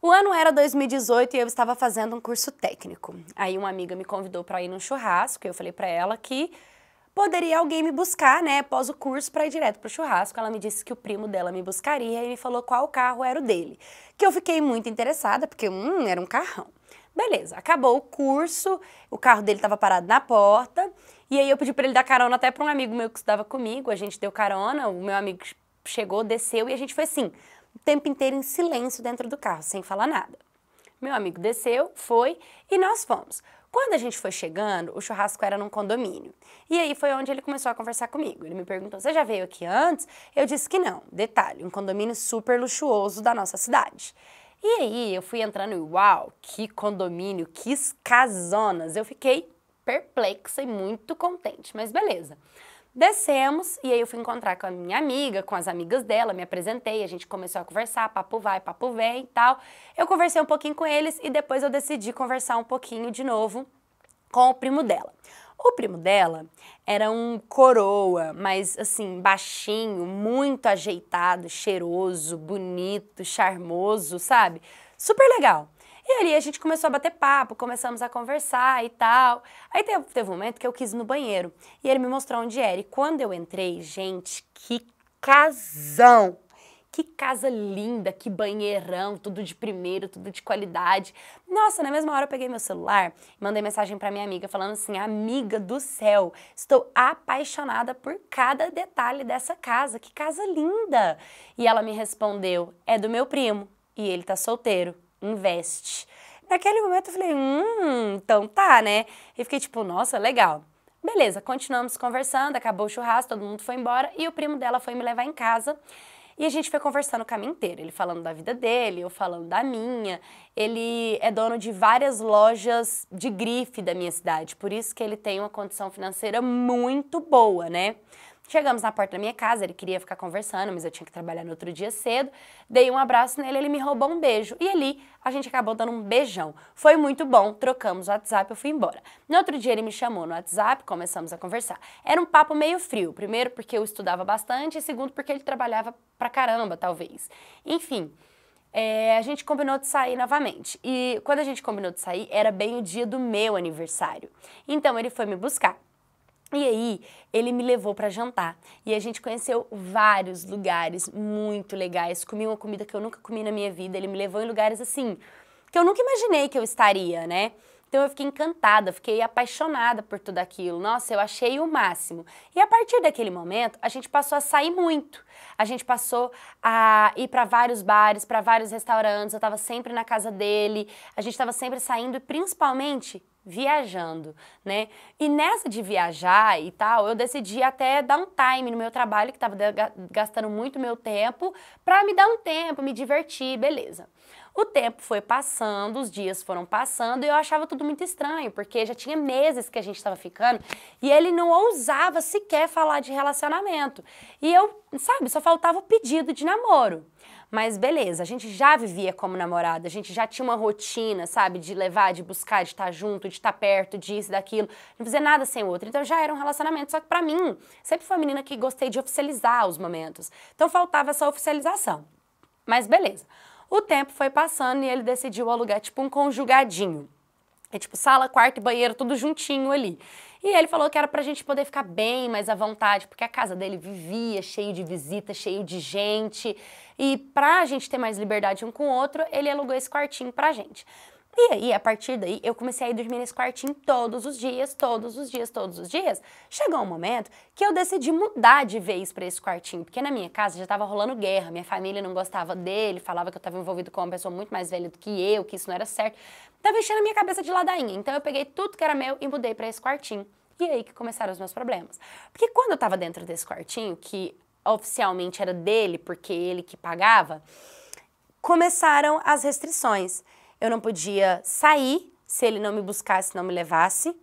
O ano era 2018 e eu estava fazendo um curso técnico. Aí uma amiga me convidou para ir num churrasco e eu falei para ela que poderia alguém me buscar, né, após o curso para ir direto pro churrasco. Ela me disse que o primo dela me buscaria e me falou qual carro era o dele. Que eu fiquei muito interessada, porque hum, era um carrão. Beleza, acabou o curso, o carro dele estava parado na porta, e aí eu pedi para ele dar carona até para um amigo meu que estudava comigo, a gente deu carona, o meu amigo chegou, desceu e a gente foi assim, tempo inteiro em silêncio dentro do carro, sem falar nada. Meu amigo desceu, foi e nós fomos. Quando a gente foi chegando, o churrasco era num condomínio. E aí foi onde ele começou a conversar comigo. Ele me perguntou: Você já veio aqui antes? Eu disse que não. Detalhe: um condomínio super luxuoso da nossa cidade. E aí eu fui entrando e uau, que condomínio, que casonas. Eu fiquei perplexa e muito contente, mas beleza. Descemos e aí eu fui encontrar com a minha amiga, com as amigas dela, me apresentei, a gente começou a conversar, papo vai, papo vem e tal. Eu conversei um pouquinho com eles e depois eu decidi conversar um pouquinho de novo com o primo dela. O primo dela era um coroa, mas assim, baixinho, muito ajeitado, cheiroso, bonito, charmoso, sabe? Super legal. E ali a gente começou a bater papo, começamos a conversar e tal. Aí teve, teve um momento que eu quis ir no banheiro e ele me mostrou onde era. E quando eu entrei, gente, que casão! Que casa linda, que banheirão, tudo de primeiro, tudo de qualidade. Nossa, na mesma hora eu peguei meu celular e mandei mensagem para minha amiga falando assim: "Amiga do céu, estou apaixonada por cada detalhe dessa casa. Que casa linda!" E ela me respondeu: "É do meu primo e ele tá solteiro." investe. Naquele momento eu falei, hum, então tá, né? E fiquei tipo, nossa, legal. Beleza, continuamos conversando, acabou o churrasco, todo mundo foi embora e o primo dela foi me levar em casa. E a gente foi conversando o caminho inteiro, ele falando da vida dele, eu falando da minha. Ele é dono de várias lojas de grife da minha cidade, por isso que ele tem uma condição financeira muito boa, né? Chegamos na porta da minha casa, ele queria ficar conversando, mas eu tinha que trabalhar no outro dia cedo. Dei um abraço nele, ele me roubou um beijo. E ali a gente acabou dando um beijão. Foi muito bom, trocamos o WhatsApp, eu fui embora. No outro dia ele me chamou no WhatsApp, começamos a conversar. Era um papo meio frio, primeiro porque eu estudava bastante e segundo porque ele trabalhava pra caramba, talvez. Enfim, é, a gente combinou de sair novamente. E quando a gente combinou de sair, era bem o dia do meu aniversário. Então ele foi me buscar. E aí, ele me levou para jantar e a gente conheceu vários lugares muito legais. Comi uma comida que eu nunca comi na minha vida. Ele me levou em lugares assim que eu nunca imaginei que eu estaria, né? Então eu fiquei encantada, fiquei apaixonada por tudo aquilo. Nossa, eu achei o máximo. E a partir daquele momento, a gente passou a sair muito. A gente passou a ir para vários bares, para vários restaurantes. Eu estava sempre na casa dele, a gente estava sempre saindo e principalmente viajando, né? E nessa de viajar e tal, eu decidi até dar um time no meu trabalho, que estava gastando muito meu tempo, para me dar um tempo, me divertir, beleza. O tempo foi passando, os dias foram passando e eu achava tudo muito estranho, porque já tinha meses que a gente estava ficando e ele não ousava sequer falar de relacionamento. E eu, sabe, só faltava o pedido de namoro. Mas beleza, a gente já vivia como namorada, a gente já tinha uma rotina, sabe, de levar, de buscar, de estar junto, de estar perto, disso, daquilo, não fazer nada sem o outro. Então já era um relacionamento, só que para mim, sempre foi uma menina que gostei de oficializar os momentos. Então faltava essa oficialização. Mas beleza. O tempo foi passando e ele decidiu alugar tipo um conjugadinho. É tipo sala, quarto e banheiro, tudo juntinho ali. E ele falou que era pra gente poder ficar bem mais à vontade, porque a casa dele vivia cheio de visita, cheio de gente. E pra gente ter mais liberdade um com o outro, ele alugou esse quartinho pra gente. E aí, a partir daí, eu comecei a ir dormir nesse quartinho todos os dias, todos os dias, todos os dias. Chegou um momento que eu decidi mudar de vez para esse quartinho, porque na minha casa já estava rolando guerra, minha família não gostava dele, falava que eu estava envolvido com uma pessoa muito mais velha do que eu, que isso não era certo. Tava tá enchendo a minha cabeça de ladainha. Então eu peguei tudo que era meu e mudei para esse quartinho. E aí que começaram os meus problemas. Porque quando eu estava dentro desse quartinho, que oficialmente era dele, porque ele que pagava, começaram as restrições. Eu não podia sair se ele não me buscasse, não me levasse.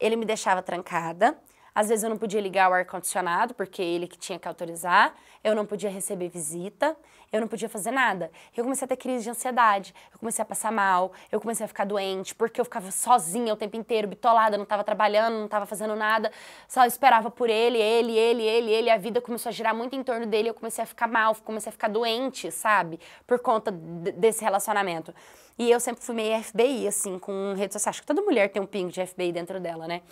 Ele me deixava trancada. Às vezes eu não podia ligar o ar-condicionado, porque ele que tinha que autorizar. Eu não podia receber visita eu não podia fazer nada. Eu comecei a ter crise de ansiedade, eu comecei a passar mal, eu comecei a ficar doente, porque eu ficava sozinha o tempo inteiro, bitolada, não estava trabalhando, não estava fazendo nada, só esperava por ele, ele, ele, ele, ele. A vida começou a girar muito em torno dele, eu comecei a ficar mal, comecei a ficar doente, sabe? Por conta desse relacionamento. E eu sempre fui meio FBI, assim, com redes sociais. Acho que toda mulher tem um ping de FBI dentro dela, né?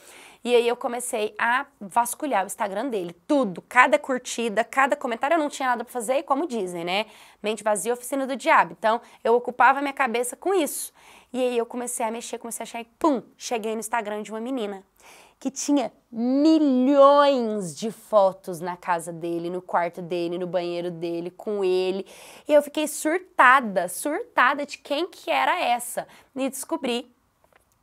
E aí eu comecei a vasculhar o Instagram dele, tudo, cada curtida, cada comentário. Eu não tinha nada pra fazer, e como dizem, né? Mente Vazia, Oficina do Diabo. Então, eu ocupava minha cabeça com isso. E aí eu comecei a mexer, comecei a achar e pum, cheguei no Instagram de uma menina que tinha milhões de fotos na casa dele, no quarto dele, no banheiro dele, com ele. E eu fiquei surtada, surtada de quem que era essa. E descobri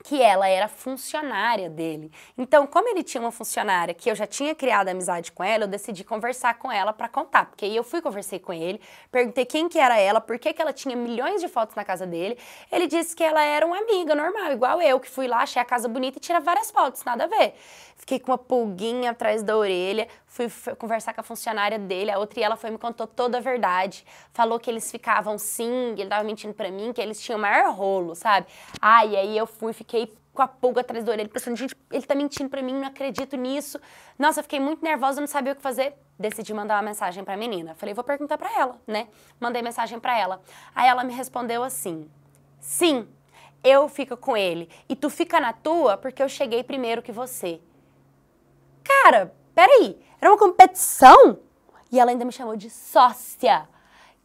que ela era funcionária dele. Então, como ele tinha uma funcionária que eu já tinha criado amizade com ela, eu decidi conversar com ela para contar, porque aí eu fui conversei com ele, perguntei quem que era ela, por que que ela tinha milhões de fotos na casa dele. Ele disse que ela era uma amiga normal, igual eu, que fui lá, achei a casa bonita e tira várias fotos, nada a ver. Fiquei com uma pulguinha atrás da orelha, fui conversar com a funcionária dele, a outra e ela foi me contou toda a verdade, falou que eles ficavam sim, ele tava mentindo para mim, que eles tinham o maior rolo, sabe? Ah, e aí eu fui fiquei com a pulga atrás olho ele pensando, gente, ele tá mentindo pra mim, não acredito nisso. Nossa, fiquei muito nervosa, não sabia o que fazer. Decidi mandar uma mensagem pra menina. Falei, vou perguntar pra ela, né? Mandei mensagem pra ela. Aí ela me respondeu assim: Sim, eu fico com ele. E tu fica na tua porque eu cheguei primeiro que você. Cara, peraí, era uma competição? E ela ainda me chamou de sócia.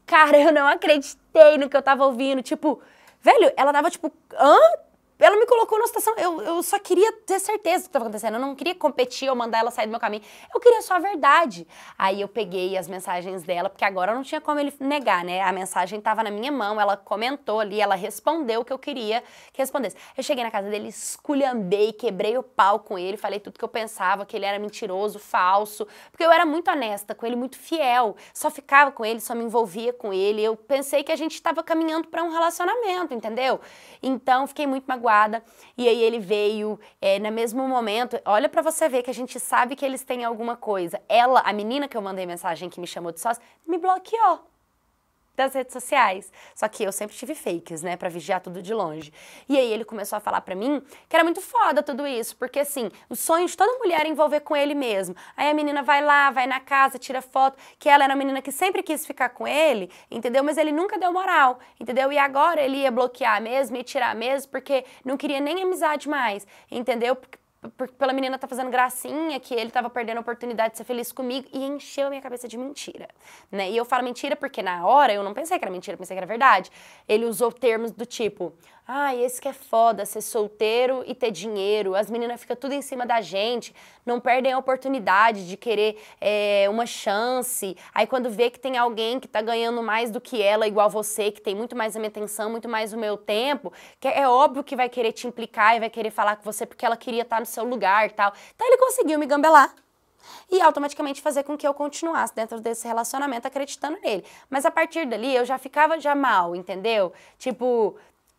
Cara, eu não acreditei no que eu tava ouvindo. Tipo, velho, ela tava tipo, hã? Ela me colocou numa situação. Eu, eu só queria ter certeza do que estava acontecendo. Eu não queria competir ou mandar ela sair do meu caminho. Eu queria só a verdade. Aí eu peguei as mensagens dela, porque agora não tinha como ele negar, né? A mensagem estava na minha mão, ela comentou ali, ela respondeu o que eu queria que respondesse. Eu cheguei na casa dele, esculhambei, quebrei o pau com ele, falei tudo que eu pensava, que ele era mentiroso, falso, porque eu era muito honesta com ele, muito fiel. Só ficava com ele, só me envolvia com ele. Eu pensei que a gente estava caminhando para um relacionamento, entendeu? Então fiquei muito magoada e aí ele veio é, no mesmo momento. Olha para você ver que a gente sabe que eles têm alguma coisa. Ela, a menina que eu mandei mensagem que me chamou de sócio, me bloqueou das redes sociais. Só que eu sempre tive fakes, né, para vigiar tudo de longe. E aí ele começou a falar para mim que era muito foda tudo isso, porque assim, o sonho de toda mulher é envolver com ele mesmo. Aí a menina vai lá, vai na casa, tira foto, que ela era uma menina que sempre quis ficar com ele, entendeu? Mas ele nunca deu moral, entendeu? E agora ele ia bloquear mesmo, ia tirar mesmo, porque não queria nem amizade mais, entendeu? pela menina tá fazendo gracinha, que ele tava perdendo a oportunidade de ser feliz comigo, e encheu a minha cabeça de mentira, né? E eu falo mentira porque na hora eu não pensei que era mentira, pensei que era verdade. Ele usou termos do tipo, ah, esse que é foda, ser solteiro e ter dinheiro. As meninas ficam tudo em cima da gente, não perdem a oportunidade de querer é, uma chance. Aí quando vê que tem alguém que tá ganhando mais do que ela, igual você, que tem muito mais a minha atenção, muito mais o meu tempo, que é óbvio que vai querer te implicar e vai querer falar com você porque ela queria estar tá no seu lugar e tal. Então ele conseguiu me gambelar e automaticamente fazer com que eu continuasse dentro desse relacionamento acreditando nele. Mas a partir dali eu já ficava já mal, entendeu? Tipo,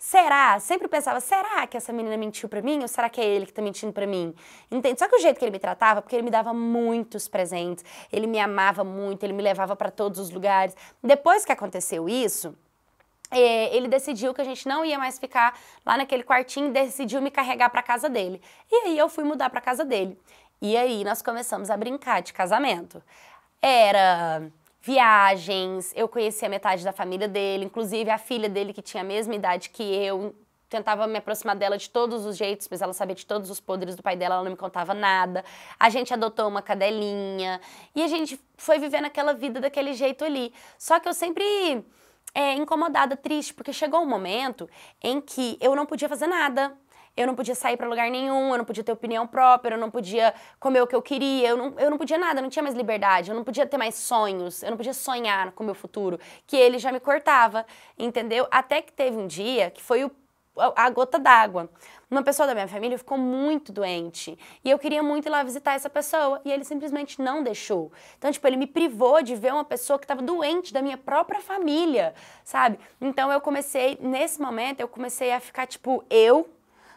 será? Sempre pensava, será que essa menina mentiu para mim? Ou será que é ele que tá mentindo para mim? Entende? Só que o jeito que ele me tratava, porque ele me dava muitos presentes, ele me amava muito, ele me levava para todos os lugares. Depois que aconteceu isso, é, ele decidiu que a gente não ia mais ficar lá naquele quartinho, e decidiu me carregar para casa dele. E aí eu fui mudar para casa dele. E aí nós começamos a brincar de casamento. Era viagens, eu conhecia metade da família dele, inclusive a filha dele que tinha a mesma idade que eu, tentava me aproximar dela de todos os jeitos, mas ela sabia de todos os podres do pai dela, ela não me contava nada. A gente adotou uma cadelinha e a gente foi vivendo aquela vida daquele jeito ali. Só que eu sempre é, incomodada, triste, porque chegou um momento em que eu não podia fazer nada eu não podia sair para lugar nenhum, eu não podia ter opinião própria, eu não podia comer o que eu queria, eu não, eu não podia nada, eu não tinha mais liberdade, eu não podia ter mais sonhos, eu não podia sonhar com o meu futuro, que ele já me cortava, entendeu? Até que teve um dia que foi o a gota d'água. Uma pessoa da minha família ficou muito doente e eu queria muito ir lá visitar essa pessoa e ele simplesmente não deixou. Então, tipo, ele me privou de ver uma pessoa que estava doente da minha própria família, sabe? Então, eu comecei, nesse momento, eu comecei a ficar, tipo, eu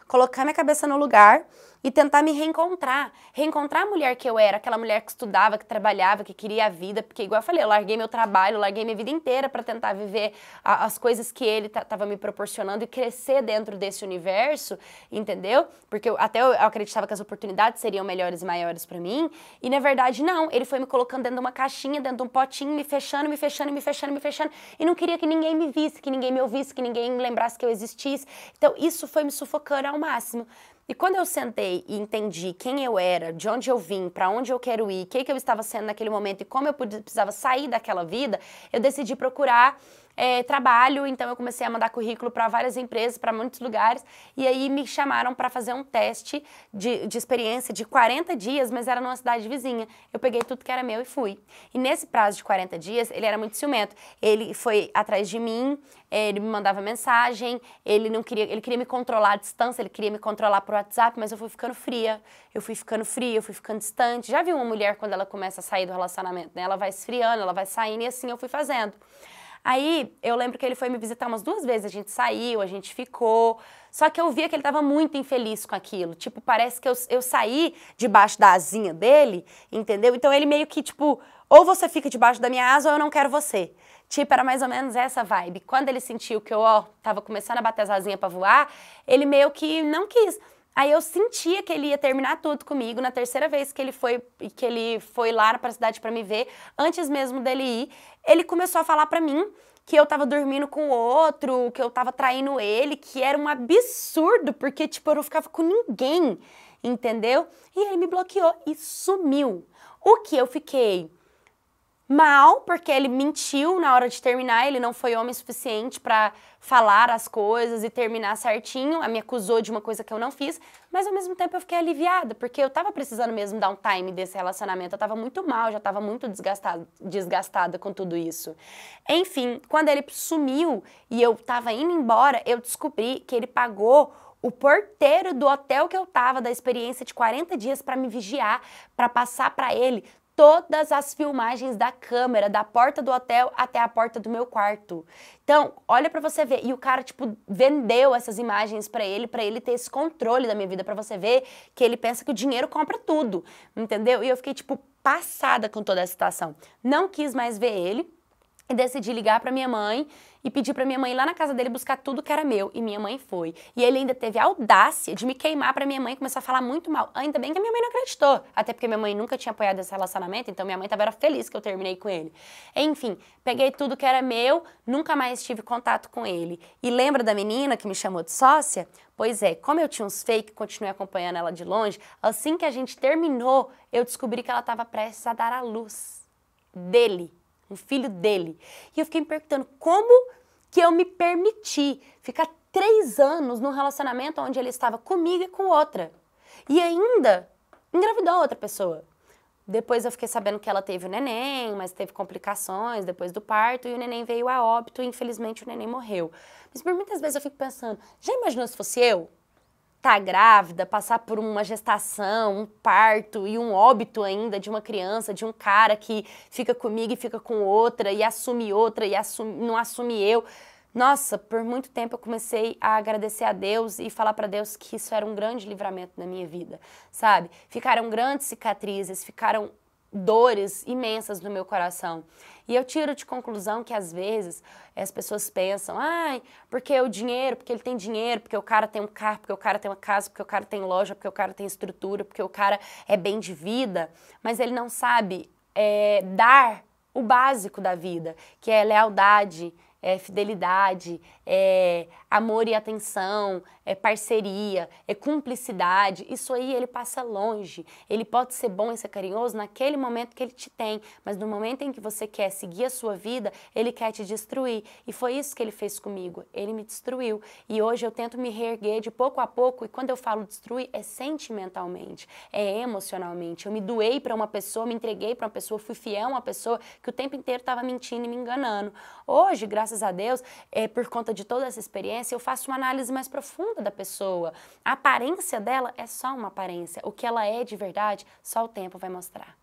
colocar minha cabeça no lugar e tentar me reencontrar. Reencontrar a mulher que eu era, aquela mulher que estudava, que trabalhava, que queria a vida, porque, igual eu falei, eu larguei meu trabalho, larguei minha vida inteira para tentar viver a, as coisas que ele estava me proporcionando e crescer dentro desse universo, entendeu? Porque eu, até eu acreditava que as oportunidades seriam melhores e maiores para mim, e na verdade não. Ele foi me colocando dentro de uma caixinha, dentro de um potinho, me fechando, me fechando, me fechando, me fechando, e não queria que ninguém me visse, que ninguém me ouvisse, que ninguém lembrasse que eu existisse. Então, isso foi me sufocando ao máximo. E quando eu sentei e entendi quem eu era, de onde eu vim, para onde eu quero ir, o que, que eu estava sendo naquele momento e como eu precisava sair daquela vida, eu decidi procurar é, trabalho, então eu comecei a mandar currículo para várias empresas, para muitos lugares, e aí me chamaram para fazer um teste de, de experiência de 40 dias, mas era numa cidade vizinha. Eu peguei tudo que era meu e fui. E nesse prazo de 40 dias, ele era muito ciumento. Ele foi atrás de mim, ele me mandava mensagem, ele não queria, ele queria me controlar à distância, ele queria me controlar por WhatsApp, mas eu fui ficando fria, eu fui ficando fria, eu fui ficando distante. Já vi uma mulher quando ela começa a sair do relacionamento, né? Ela vai esfriando, ela vai saindo e assim eu fui fazendo. Aí eu lembro que ele foi me visitar umas duas vezes, a gente saiu, a gente ficou. Só que eu via que ele estava muito infeliz com aquilo. Tipo, parece que eu, eu saí debaixo da asinha dele, entendeu? Então ele meio que, tipo, ou você fica debaixo da minha asa ou eu não quero você. Tipo, era mais ou menos essa vibe. Quando ele sentiu que eu, ó, tava começando a bater as asinhas pra voar, ele meio que não quis. Aí eu sentia que ele ia terminar tudo comigo na terceira vez que ele foi que ele foi lá para a cidade para me ver. Antes mesmo dele ir, ele começou a falar para mim que eu tava dormindo com outro, que eu tava traindo ele, que era um absurdo, porque, tipo, eu não ficava com ninguém, entendeu? E ele me bloqueou e sumiu. O que eu fiquei mal, porque ele mentiu na hora de terminar, ele não foi homem suficiente para falar as coisas e terminar certinho, me acusou de uma coisa que eu não fiz, mas ao mesmo tempo eu fiquei aliviada, porque eu tava precisando mesmo dar um time desse relacionamento, eu tava muito mal, já tava muito desgastada, desgastada com tudo isso. Enfim, quando ele sumiu e eu tava indo embora, eu descobri que ele pagou o porteiro do hotel que eu tava, da experiência de 40 dias, para me vigiar, para passar para ele todas as filmagens da câmera, da porta do hotel até a porta do meu quarto. Então, olha para você ver. E o cara, tipo, vendeu essas imagens para ele, para ele ter esse controle da minha vida, para você ver que ele pensa que o dinheiro compra tudo, entendeu? E eu fiquei, tipo, passada com toda a situação. Não quis mais ver ele e decidi ligar para minha mãe e pedir para minha mãe ir lá na casa dele buscar tudo que era meu e minha mãe foi. E ele ainda teve a audácia de me queimar para minha mãe, começar a falar muito mal. Ainda bem que a minha mãe não acreditou, até porque minha mãe nunca tinha apoiado esse relacionamento, então minha mãe estava feliz que eu terminei com ele. Enfim, peguei tudo que era meu, nunca mais tive contato com ele. E lembra da menina que me chamou de sócia? Pois é, como eu tinha uns fake, continuei acompanhando ela de longe, assim que a gente terminou, eu descobri que ela estava prestes a dar à luz dele um filho dele. E eu fiquei me perguntando como que eu me permiti ficar três anos num relacionamento onde ele estava comigo e com outra. E ainda engravidou outra pessoa. Depois eu fiquei sabendo que ela teve o neném, mas teve complicações depois do parto e o neném veio a óbito e infelizmente o neném morreu. Mas por muitas vezes eu fico pensando, já imaginou se fosse eu? tá grávida, passar por uma gestação, um parto e um óbito ainda de uma criança, de um cara que fica comigo e fica com outra e assume outra e assume, não assume eu. Nossa, por muito tempo eu comecei a agradecer a Deus e falar para Deus que isso era um grande livramento na minha vida, sabe? Ficaram grandes cicatrizes, ficaram dores imensas no meu coração. E eu tiro de conclusão que às vezes as pessoas pensam, ai, porque o dinheiro, porque ele tem dinheiro, porque o cara tem um carro, porque o cara tem uma casa, porque o cara tem loja, porque o cara tem estrutura, porque o cara é bem de vida, mas ele não sabe é, dar o básico da vida, que é lealdade, é fidelidade, é amor e atenção, é parceria, é cumplicidade. Isso aí ele passa longe. Ele pode ser bom e ser carinhoso naquele momento que ele te tem, mas no momento em que você quer seguir a sua vida, ele quer te destruir. E foi isso que ele fez comigo. Ele me destruiu. E hoje eu tento me reerguer de pouco a pouco. E quando eu falo destruir, é sentimentalmente, é emocionalmente. Eu me doei para uma pessoa, me entreguei para uma pessoa, fui fiel a uma pessoa que o tempo inteiro estava mentindo e me enganando. Hoje, graças a Deus, é, por conta de toda essa experiência, eu faço uma análise mais profunda da pessoa, a aparência dela é só uma aparência. O que ela é de verdade, só o tempo vai mostrar.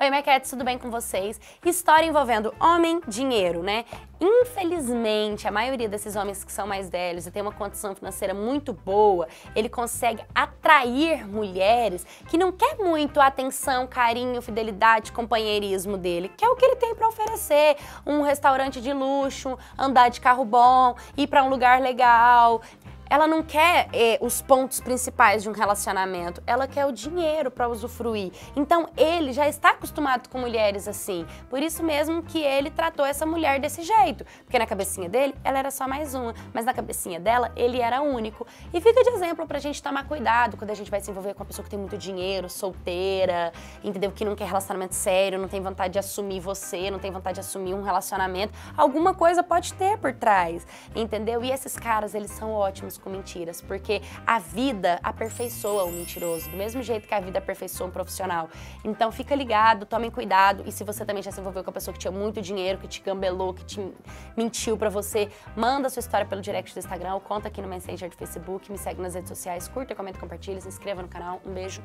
Oi, Maquettes, tudo bem com vocês? História envolvendo homem, dinheiro, né? Infelizmente, a maioria desses homens que são mais velhos e tem uma condição financeira muito boa, ele consegue atrair mulheres que não quer muito a atenção, carinho, fidelidade, companheirismo dele, que é o que ele tem para oferecer. Um restaurante de luxo, andar de carro bom, ir para um lugar legal, ela não quer eh, os pontos principais de um relacionamento, ela quer o dinheiro para usufruir. Então ele já está acostumado com mulheres assim. Por isso mesmo que ele tratou essa mulher desse jeito. Porque na cabecinha dele, ela era só mais uma, mas na cabecinha dela, ele era único. E fica de exemplo pra gente tomar cuidado quando a gente vai se envolver com uma pessoa que tem muito dinheiro, solteira, entendeu? Que não quer relacionamento sério, não tem vontade de assumir você, não tem vontade de assumir um relacionamento. Alguma coisa pode ter por trás, entendeu? E esses caras, eles são ótimos com mentiras, porque a vida aperfeiçoa o mentiroso, do mesmo jeito que a vida aperfeiçoa um profissional. Então fica ligado, tomem cuidado e se você também já se envolveu com a pessoa que tinha muito dinheiro, que te gambelou, que te mentiu para você, manda sua história pelo direct do Instagram, ou conta aqui no Messenger do Facebook, me segue nas redes sociais, curta, comenta, compartilha, se inscreva no canal. Um beijo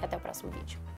e até o próximo vídeo.